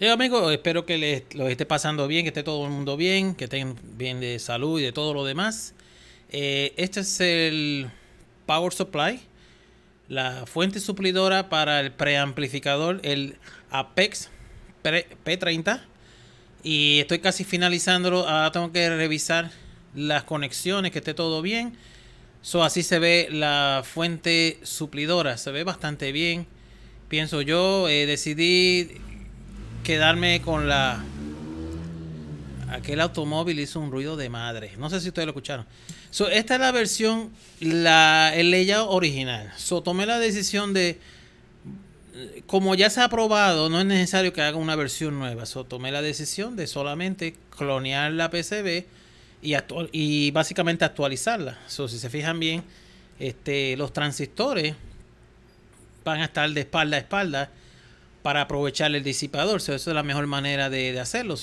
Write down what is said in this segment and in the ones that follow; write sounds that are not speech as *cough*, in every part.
Eh, amigos, espero que les, esté pasando bien, que esté todo el mundo bien, que estén bien de salud y de todo lo demás. Eh, este es el Power Supply, la fuente suplidora para el preamplificador, el Apex P30. Y estoy casi finalizándolo. Ahora tengo que revisar las conexiones, que esté todo bien. así se ve la fuente suplidora, se ve bastante bien. Pienso yo, eh, decidí quedarme con la... Aquel automóvil hizo un ruido de madre. No sé si ustedes lo escucharon. esta es la versión, la, el layout original. So, tomé la decisión de... Como ya se ha aprobado, no es necesario que haga una versión nueva. So, tomé la decisión de solamente clonear la PCB y, actual, y básicamente actualizarla. si se fijan bien, este, los transistores van a estar de espalda a espalda para aprovechar el disipador. eso es la mejor manera de, hacerlo.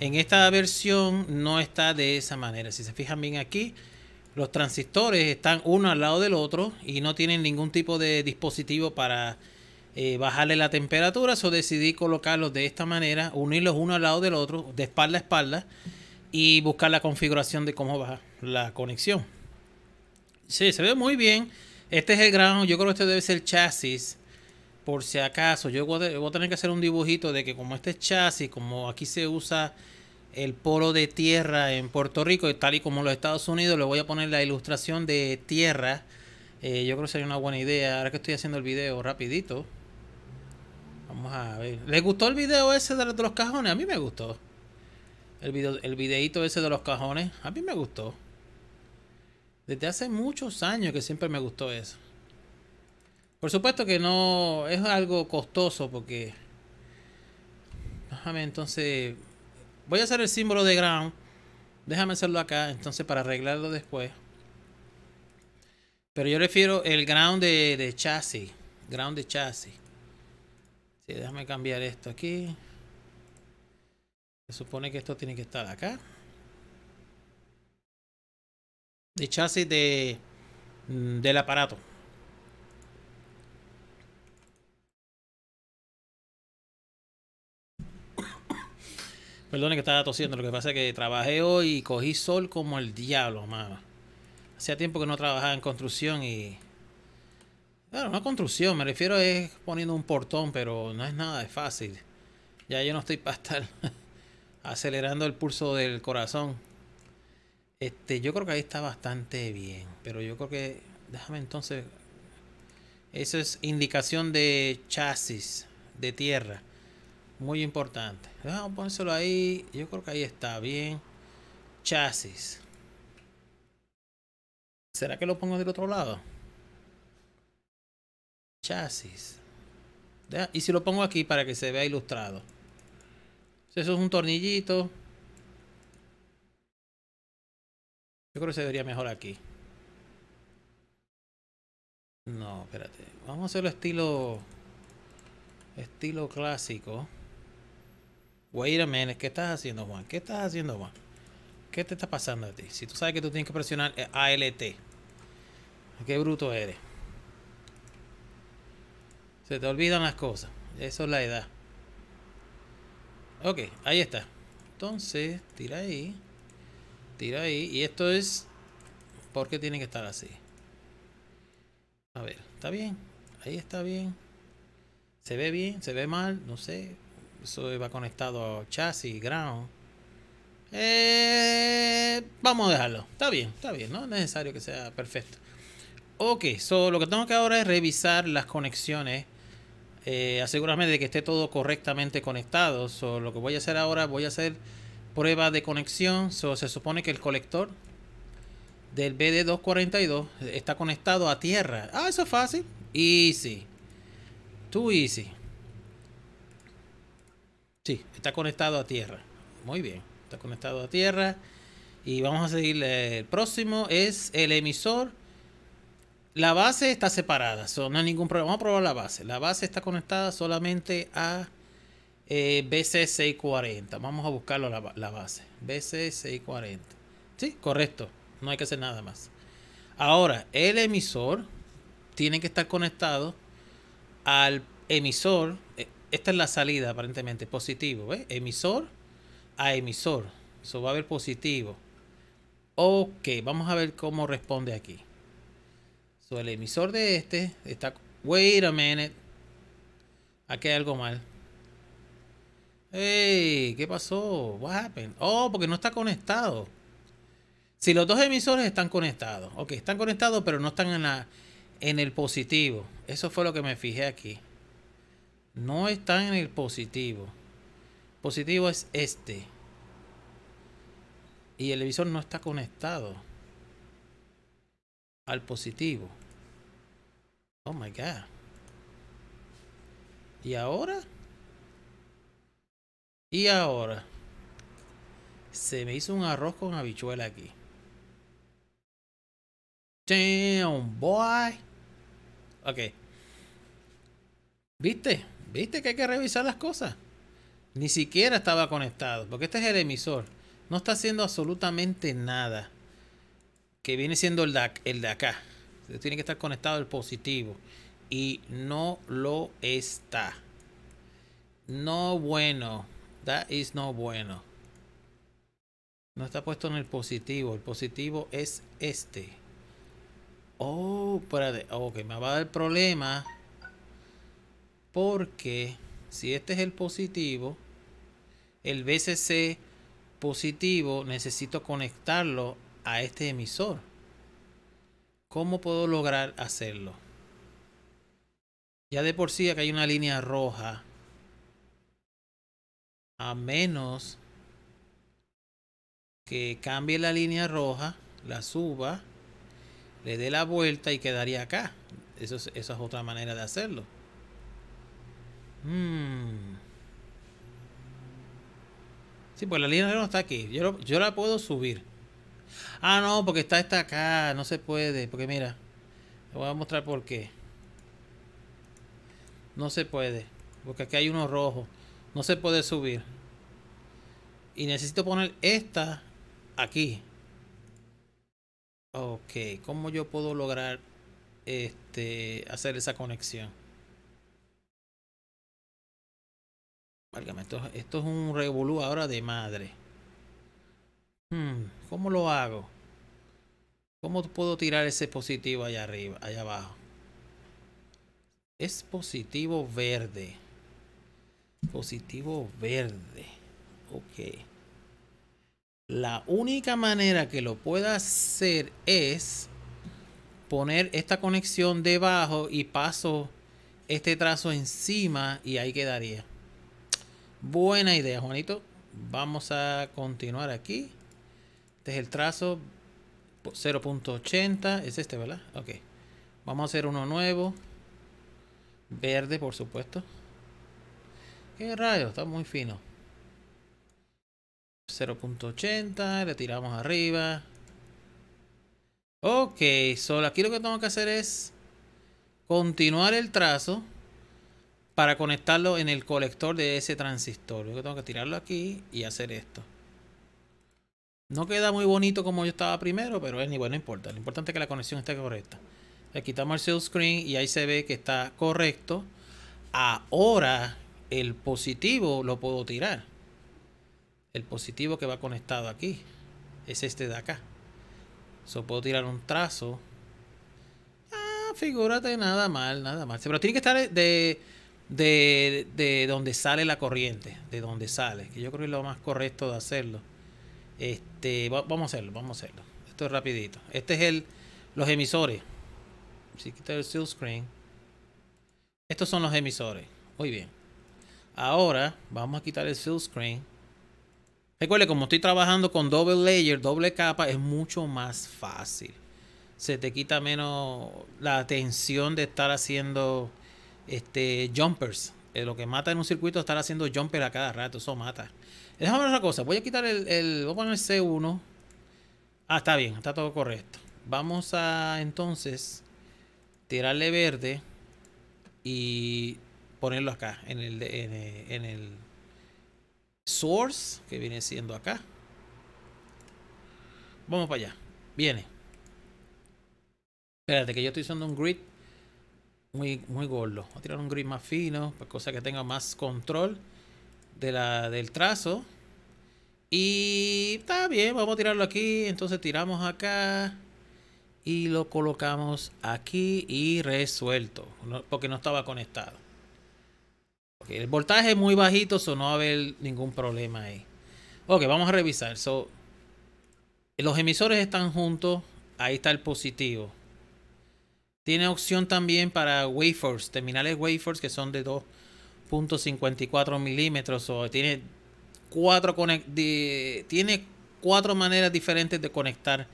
en esta versión no está de esa manera. Si se fijan bien aquí, los transistores están uno al lado del otro y no tienen ningún tipo de dispositivo para eh, bajarle la temperatura. o decidí colocarlos de esta manera, unirlos uno al lado del otro, de espalda a espalda, y buscar la configuración de cómo va la conexión. Sí, se ve muy bien. Este es el grano yo creo que este debe ser el chasis por si acaso, yo voy a tener que hacer un dibujito de que como este chasis, como aquí se usa el polo de tierra en Puerto Rico, y tal y como en los Estados Unidos, le voy a poner la ilustración de tierra. Eh, yo creo que sería una buena idea. Ahora que estoy haciendo el video rapidito. Vamos a ver. ¿Les gustó el video ese de, los cajones? A mí me gustó. El, video, el videito ese de los cajones. A mí me gustó. Desde hace muchos años que siempre me gustó eso. Por supuesto que no es algo costoso porque... Déjame entonces... Voy a hacer el símbolo de ground. Déjame hacerlo acá, entonces para arreglarlo después. Pero yo refiero el ground de, chasis. Ground de chasis. Sí, déjame cambiar esto aquí. Se supone que esto tiene que estar acá. De chasis de, del aparato. Perdone que estaba tosiendo, lo que pasa es que trabajé hoy y cogí sol como el diablo, mano. Hacía tiempo que no trabajaba en construcción y... Claro, no construcción, me refiero a poniendo un portón, pero no es nada de fácil. Ya yo no estoy para estar *laughs* acelerando el pulso del corazón. Este, yo creo que ahí está bastante bien, pero yo creo que... Déjame entonces... Eso es indicación de chasis, de tierra muy importante. Vamos a ponérselo ahí. Yo creo que ahí está bien. Chasis. ¿Será que lo pongo del otro lado? Chasis. Y si lo pongo aquí para que se vea ilustrado. Eso es un tornillito. Yo creo que se vería mejor aquí. No, espérate. Vamos a hacerlo estilo... Estilo clásico. Wait a ¿qué estás haciendo, Juan? ¿Qué estás haciendo, Juan? ¿Qué te está pasando a ti? Si tú sabes que tú tienes que presionar eh, ALT, qué bruto eres. Se te olvidan las cosas. Eso es la edad. Ok, ahí está. Entonces, tira ahí. Tira ahí. Y esto es ¿Por qué tiene que estar así. A ver, está bien. Ahí está bien. Se ve bien, se ve mal, no sé. Eso va conectado a chasis, ground eh, vamos a dejarlo. Está bien, está bien. No es necesario que sea perfecto. Ok, so lo que tengo que ahora es revisar las conexiones. Eh, asegurarme de que esté todo correctamente conectado. So, lo que voy a hacer ahora, voy a hacer prueba de conexión. So, se supone que el colector del BD242 está conectado a tierra. Ah, eso es fácil. Easy. Too easy. Sí, está conectado a tierra. Muy bien, está conectado a tierra. Y vamos a seguir. El próximo es el emisor. La base está separada, no hay ningún problema. Vamos a probar la base. La base está conectada solamente a eh, BC640. Vamos a buscarlo la, base. BC640. Sí, correcto. No hay que hacer nada más. Ahora, el emisor tiene que estar conectado al emisor eh, esta es la salida aparentemente, positivo, Emisor a emisor. Eso va a haber positivo. Ok, vamos a ver cómo responde aquí. el emisor de este está... Wait a minute. Aquí hay algo mal. Hey, ¿qué pasó? What happened? Oh, porque no está conectado. Si los dos emisores están conectados. Ok, están conectados, pero no están en el positivo. Eso fue lo que me fijé aquí. No está en el positivo. Positivo es este. Y el visor no está conectado al positivo. Oh my god. ¿Y ahora? Y ahora. Se me hizo un arroz con habichuela aquí. Damn, boy. Ok. ¿Viste? ¿Viste que hay que revisar las cosas? Ni siquiera estaba conectado, porque este es el emisor. No está haciendo absolutamente nada. Que viene siendo el de, el de acá. Tiene que estar conectado el positivo. Y no lo está. No bueno. That is no bueno. No está puesto en el positivo. El positivo es este. Oh, espérate. Ok, me va a dar problema. Porque si este es el positivo, el BCC positivo necesito conectarlo a este emisor. ¿Cómo puedo lograr hacerlo? Ya de por sí acá hay una línea roja. A menos que cambie la línea roja, la suba, le dé la vuelta y quedaría acá. Eso es, esa es otra manera de hacerlo. Mm. Sí, pues la línea no está aquí. Yo, yo la puedo subir. Ah, no, porque está esta acá. No se puede. Porque mira. Te voy a mostrar por qué. No se puede. Porque aquí hay uno rojo. No se puede subir. Y necesito poner esta aquí. Ok, ¿cómo yo puedo lograr este hacer esa conexión? esto, es un revolú ahora de madre. Hmm, ¿Cómo lo hago? ¿Cómo puedo tirar ese positivo allá arriba, allá abajo? Es positivo verde. Positivo verde. Ok. La única manera que lo pueda hacer es poner esta conexión debajo y paso este trazo encima y ahí quedaría. Buena idea, Juanito. Vamos a continuar aquí. Este es el trazo 0.80. Es este, ¿verdad? Ok. Vamos a hacer uno nuevo. Verde, por supuesto. ¿Qué rayo, Está muy fino. 0.80. Le tiramos arriba. Ok. Solo aquí lo que tengo que hacer es continuar el trazo para conectarlo en el colector de ese transistor. Yo tengo que tirarlo aquí y hacer esto. No queda muy bonito como yo estaba primero, pero es ni bueno, no importa. Lo importante es que la conexión esté correcta. Le quitamos el silkscreen. screen y ahí se ve que está correcto. Ahora el positivo lo puedo tirar. El positivo que va conectado aquí es este de acá. Solo puedo tirar un trazo. Ah, figúrate, nada mal, nada mal. Pero tiene que estar de de, de, donde sale la corriente, de donde sale, que yo creo que es lo más correcto de hacerlo. Este, vamos a hacerlo, vamos a hacerlo. Esto es rapidito. Este es el, los emisores. Si quita el seal screen. Estos son los emisores. Muy bien. Ahora vamos a quitar el seal screen. Recuerde, como estoy trabajando con doble layer, doble capa, es mucho más fácil. Se te quita menos la tensión de estar haciendo este, jumpers. Eh, lo que mata en un circuito estar haciendo jumper a cada rato, eso mata. Déjame ver una cosa, voy a quitar el, el, voy a poner C1. Ah, está bien, está todo correcto. Vamos a entonces tirarle verde y ponerlo acá, en el, en el, en el source que viene siendo acá. Vamos para allá, viene. Espérate que yo estoy usando un grid muy, muy gordo. Voy a tirar un gris más fino, para pues, cosa que tenga más control de la, del trazo. Y está bien, vamos a tirarlo aquí. Entonces tiramos acá y lo colocamos aquí y resuelto, porque no estaba conectado. el voltaje es muy bajito, eso no va a haber ningún problema ahí. Ok, vamos a revisar. So, los emisores están juntos, ahí está el positivo. Tiene opción también para wafers, terminales wafers que son de 2.54 milímetros. O tiene cuatro, tiene cuatro maneras diferentes de conectar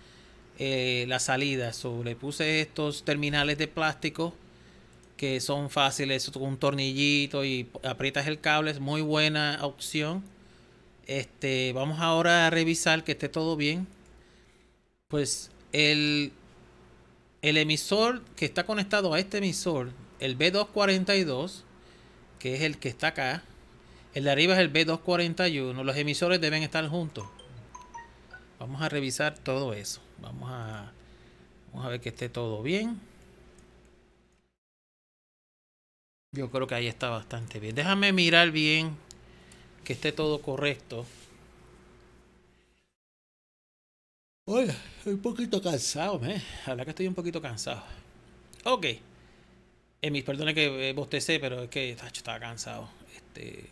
eh, la salida. le puse estos terminales de plástico que son fáciles, un tornillito y aprietas el cable, es muy buena opción. Este, vamos ahora a revisar que esté todo bien. Pues el el emisor que está conectado a este emisor, el B242, que es el que está acá, el de arriba es el B241, los emisores deben estar juntos. Vamos a revisar todo eso. Vamos a, vamos a ver que esté todo bien. Yo creo que ahí está bastante bien. Déjame mirar bien que esté todo correcto. Oye, un poquito cansado, me. Habla que estoy un poquito cansado. Ok. Emis, perdone que eh, bostecé, pero es que estaba cansado. Este,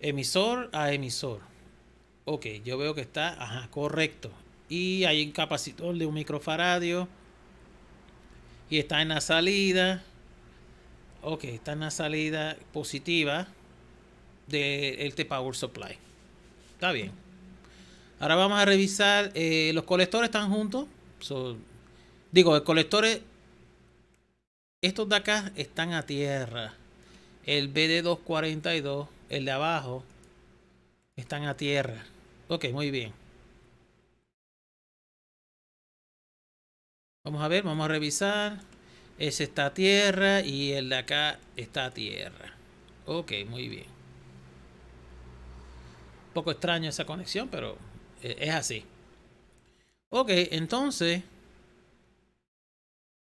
emisor a emisor. Ok, yo veo que está, ajá, correcto. Y hay un capacitor de un microfaradio. Y está en la salida. Ok, está en la salida positiva de este power supply. Está bien. Ahora vamos a revisar, eh, los colectores están juntos. digo, el colectores, estos de acá están a tierra. El BD242, el de abajo, están a tierra. Ok, muy bien. Vamos a ver, vamos a revisar. Ese está a tierra y el de acá está a tierra. Ok, muy bien. Un poco extraño esa conexión, pero eh, es así. Ok, entonces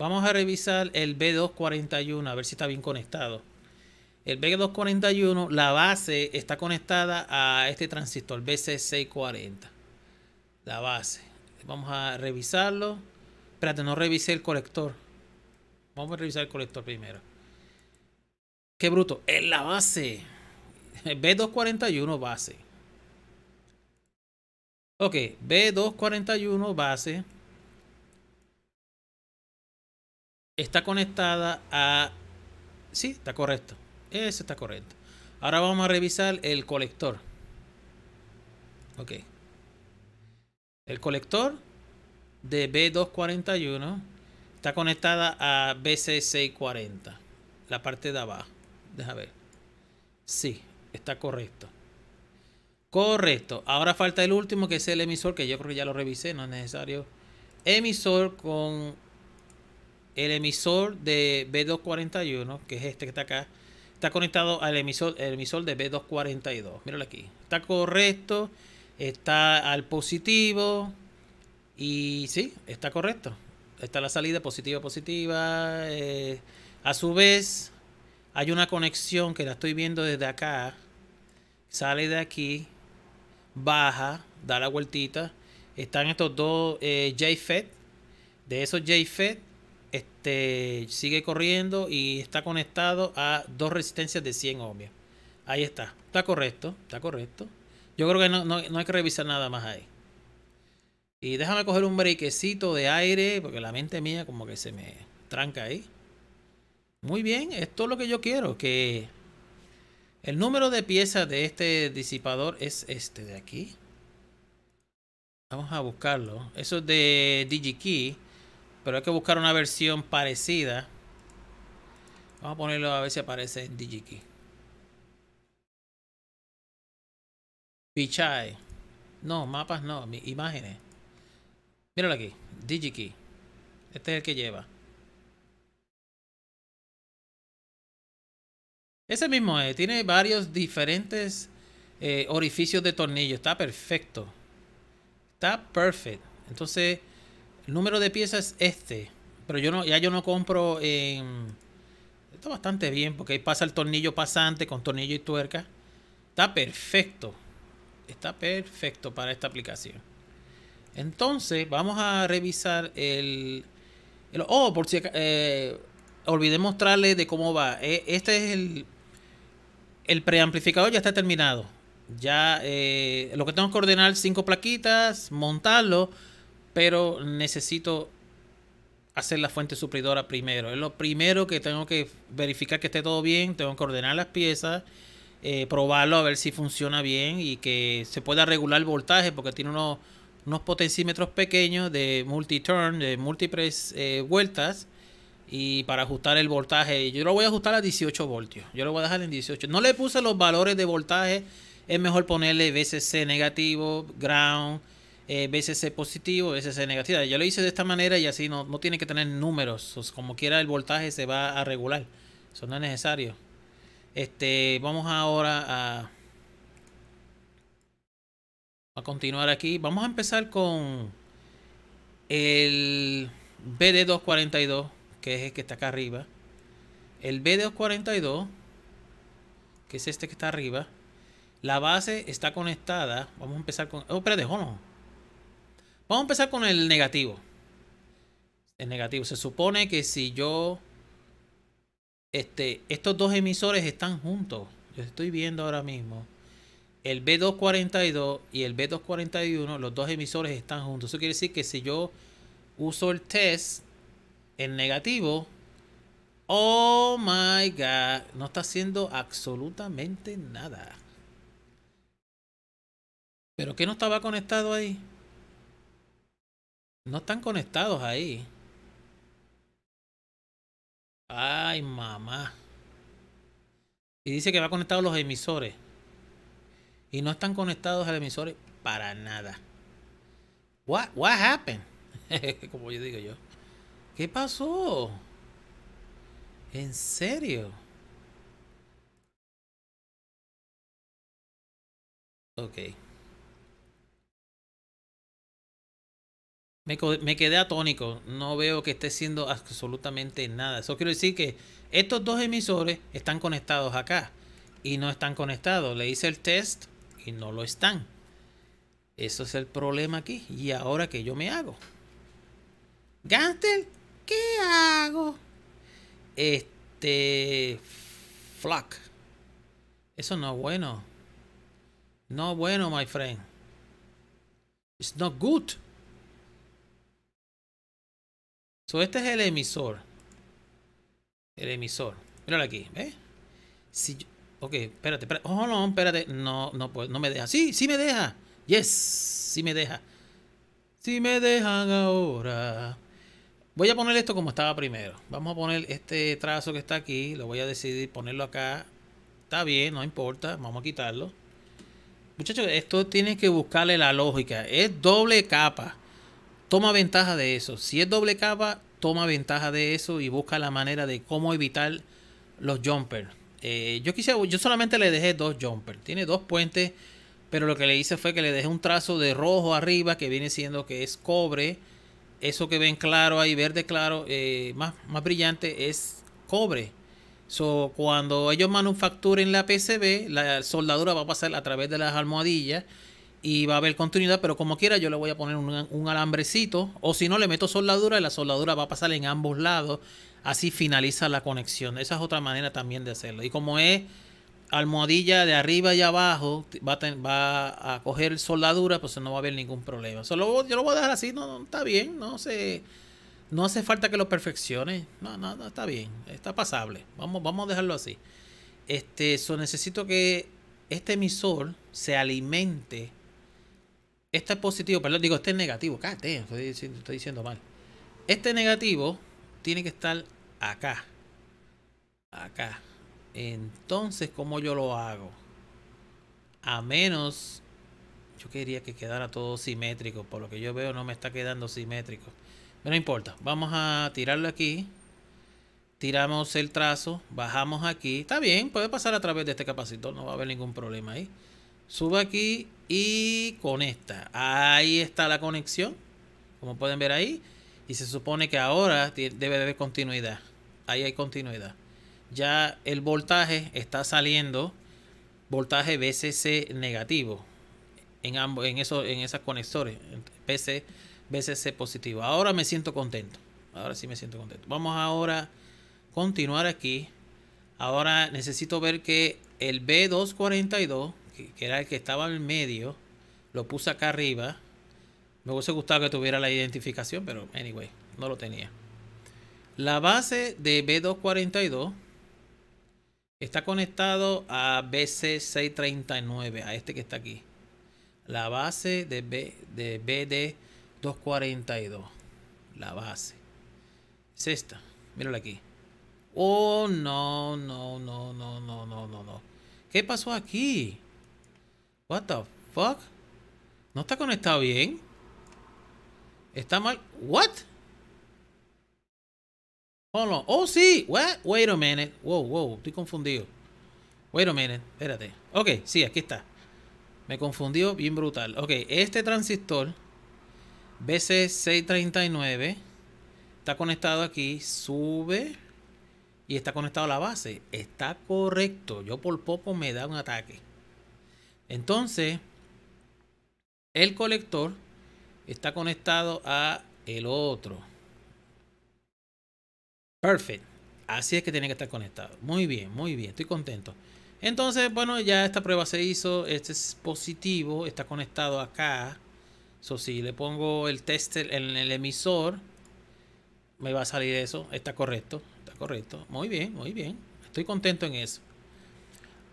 vamos a revisar el B241 a ver si está bien conectado. El B241, la base está conectada a este transistor BC640. La base. Vamos a revisarlo. Espérate, no revisé el colector. Vamos a revisar el colector primero. Qué bruto. Es la base. *laughs* B241 base. Ok, B241 base está conectada a... Sí, está correcto. Eso está correcto. Ahora vamos a revisar el colector. Ok. El colector de B241 está conectada a BC640. La parte de abajo. Deja ver. Sí, está correcto. Correcto. Ahora falta el último, que es el emisor, que yo creo que ya lo revisé, no es necesario. Emisor con el emisor de B241, que es este que está acá. Está conectado al emisor, el emisor de B242. Míralo aquí. Está correcto. Está al positivo. Y sí, está correcto. Está la salida positiva, positiva. Eh, a su vez, hay una conexión que la estoy viendo desde acá. Sale de aquí baja, da la vueltita. Están estos dos eh, JFET, De esos JFET este, sigue corriendo y está conectado a dos resistencias de 100 ohmios. Ahí está. Está correcto, está correcto. Yo creo que no, hay que revisar nada más ahí. Y déjame coger un brequecito de aire, porque la mente mía como que se me tranca ahí. Muy bien, esto es lo que yo quiero, que el número de piezas de este disipador es este de aquí. Vamos a buscarlo. Eso es de DigiKey. Pero hay que buscar una versión parecida. Vamos a ponerlo a ver si aparece en DigiKey. Pichai. No, mapas no, imágenes. Míralo aquí, DigiKey. Este es el que lleva. Ese mismo eh, tiene varios diferentes eh, orificios de tornillo. Está perfecto. Está perfecto. Entonces, el número de piezas es este. Pero yo no, ya yo no compro en. Está bastante bien, porque ahí pasa el tornillo pasante con tornillo y tuerca. Está perfecto. Está perfecto para esta aplicación. Entonces, vamos a revisar el. oh, por si eh, olvidé mostrarles de cómo va. E-, este es el el preamplificador ya está terminado. Ya eh, lo que tengo que ordenar cinco plaquitas, montarlo, pero necesito hacer la fuente supridora primero. Es lo primero que tengo que verificar que esté todo bien. Tengo que ordenar las piezas, eh, probarlo a ver si funciona bien y que se pueda regular el voltaje porque tiene unos, potencímetros pequeños de multi-turn, de múltiples eh, vueltas y para ajustar el voltaje. Yo lo voy a ajustar a 18 voltios. Yo lo voy a dejar en 18. No le puse los valores de voltaje. Es mejor ponerle VCC negativo, ground, eh, VCC positivo, VCC negativo. Yo lo hice de esta manera y así no, tiene que tener números. como quiera el voltaje se va a regular. Eso no es necesario. Este, vamos ahora a, a continuar aquí. Vamos a empezar con el BD242 que es el que está acá arriba. El B242, que es este que está arriba. La base está conectada. Vamos a empezar con... Oh, no. Vamos a empezar con el negativo. El negativo. Se supone que si yo... Este, estos dos emisores están juntos. Yo estoy viendo ahora mismo. El B242 y el B241, los dos emisores están juntos. Eso quiere decir que si yo uso el test en negativo, oh my god, no está haciendo absolutamente nada. ¿Pero qué no estaba conectado ahí? No están conectados ahí. Ay, mamá. Y dice que va conectado a los emisores. Y no están conectados al emisores para nada. What, what happened? *laughs* Como yo digo yo. ¿Qué pasó? ¿En serio? Ok. Me, quedé atónico. No veo que esté siendo absolutamente nada. Eso quiero decir que estos dos emisores están conectados acá. Y no están conectados. Le hice el test y no lo están. Eso es el problema aquí. Y ahora que yo me hago. Gantel ¿qué hago? Este. flack. Eso no es bueno. No bueno, my friend. It's not good. So, este es el emisor. El emisor. Míralo aquí, ¿ves? ok, espérate, espérate. Oh, no, espérate. No, no, pues, no me deja. Sí, sí me deja. Yes, sí me deja. Sí me dejan ahora. Voy a poner esto como estaba primero. Vamos a poner este trazo que está aquí. Lo voy a decidir ponerlo acá. Está bien, no importa. Vamos a quitarlo. Muchachos, esto tiene que buscarle la lógica. Es doble capa. Toma ventaja de eso. Si es doble capa, toma ventaja de eso y busca la manera de cómo evitar los jumpers. Eh, yo quisiera, yo solamente le dejé dos jumpers. Tiene dos puentes, pero lo que le hice fue que le dejé un trazo de rojo arriba que viene siendo que es cobre eso que ven claro ahí, verde claro, eh, más, más brillante, es cobre. cuando ellos manufacturen la PCB, la soldadura va a pasar a través de las almohadillas y va a haber continuidad, pero como quiera yo le voy a poner un, un alambrecito o si no le meto soldadura y la soldadura va a pasar en ambos lados, así finaliza la conexión. Esa es otra manera también de hacerlo. Y como es almohadilla de arriba y abajo va a, coger soldadura, pues no va a haber ningún problema. Solo yo lo voy a dejar así, no, está bien, no se, no hace falta que lo perfeccione, no, no, no, está bien, está pasable. Vamos, vamos a dejarlo así. Este, necesito que este emisor se alimente. Este es positivo, perdón, digo, este es negativo. Cállate, estoy diciendo mal. Este negativo tiene que estar acá. Acá. Entonces, ¿cómo yo lo hago? A menos, yo quería que quedara todo simétrico. Por lo que yo veo, no me está quedando simétrico. Pero no importa. Vamos a tirarlo aquí. Tiramos el trazo. Bajamos aquí. Está bien, puede pasar a través de este capacitor. No va a haber ningún problema ahí. Sube aquí y conecta. Ahí está la conexión. Como pueden ver ahí. Y se supone que ahora debe de haber continuidad. Ahí hay continuidad ya el voltaje está saliendo voltaje bcc negativo en en esos en esas conectores PC VCC positivo ahora me siento contento ahora sí me siento contento vamos ahora continuar aquí ahora necesito ver que el B242 que, era el que estaba en medio lo puse acá arriba me hubiese gustado que tuviera la identificación pero anyway no lo tenía la base de B242 Está conectado a BC639, a este que está aquí. La base de, B, de BD242. La base. Es esta. Mírala aquí. Oh, no, no, no, no, no, no, no, no. ¿Qué pasó aquí? What the fuck? No está conectado bien. Está mal. What? Oh, sí. Wait a minute. Wow, wow. Estoy confundido. Wait a minute. Espérate. Ok, sí, aquí está. Me confundió bien brutal. Ok, este transistor BC639 está conectado aquí. Sube. Y está conectado a la base. Está correcto. Yo por poco me da un ataque. Entonces, el colector está conectado a el otro. Perfect. Así es que tiene que estar conectado. Muy bien, muy bien. Estoy contento. Entonces, bueno, ya esta prueba se hizo. Este es positivo. Está conectado acá. Eso si le pongo el test en el emisor, me va a salir eso. Está correcto. Está correcto. Muy bien, muy bien. Estoy contento en eso.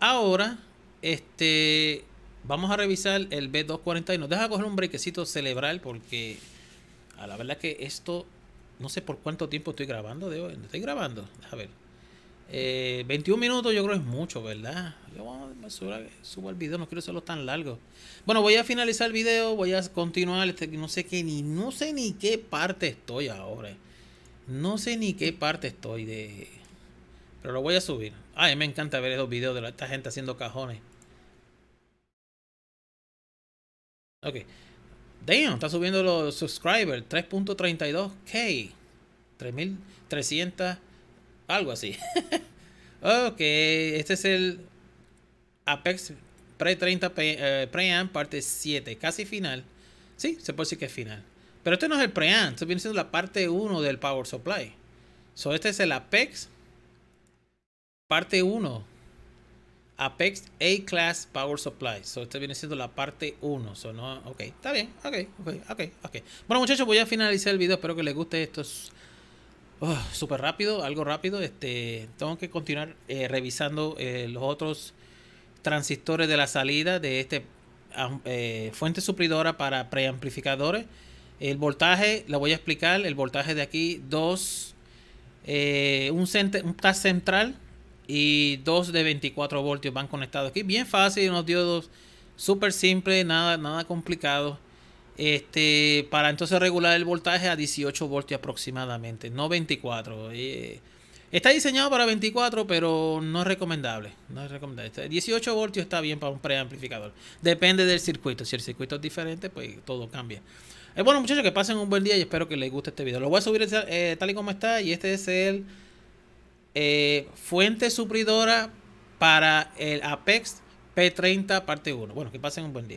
Ahora, este, vamos a revisar el b y 240 nos Deja coger un brequecito cerebral porque a la verdad que esto no sé por cuánto tiempo estoy grabando, de hoy. estoy grabando, a ver. Eh, 21 minutos yo creo es mucho, ¿verdad? Yo subo, el video, no quiero hacerlo tan largo. Bueno, voy a finalizar el video, voy a continuar, este, no sé qué, ni, no sé ni qué parte estoy ahora. No sé ni qué parte estoy de... Pero lo voy a subir. Ay, me encanta ver esos videos de esta gente haciendo cajones. Ok. Damn, está subiendo los subscribers. 3.32k. 3.300. Algo así. *laughs* ok, este es el Apex Pre-30 Pre eh, parte 7. Casi final. Sí, se puede decir que es final. Pero este no es el pre pre-am, Esto viene siendo la parte 1 del Power Supply. So, este es el Apex parte 1 Apex A-Class Power Supply. esta viene siendo la parte 1. ok, está bien. Bueno, muchachos, voy a finalizar el video. Espero que les guste esto. súper rápido, algo rápido. Este, tengo que continuar eh, revisando eh, los otros transistores de la salida de este eh, fuente supridora para preamplificadores. El voltaje, lo voy a explicar. El voltaje de aquí, 2. un, TAS un central y dos de 24 voltios van conectados aquí. Bien fácil, unos diodos súper simple, nada, nada complicado. Este, para entonces regular el voltaje a 18 voltios aproximadamente, no 24. Eh, está diseñado para 24, pero no es recomendable. No es recomendable. 18 este, voltios está bien para un preamplificador. Depende del circuito. Si el circuito es diferente, pues todo cambia. Eh, bueno, muchachos, que pasen un buen día y espero que les guste este video. Lo voy a subir eh, tal y como está. Y este es el eh, fuente supridora para el Apex P30 parte 1. Bueno, que pasen un buen día.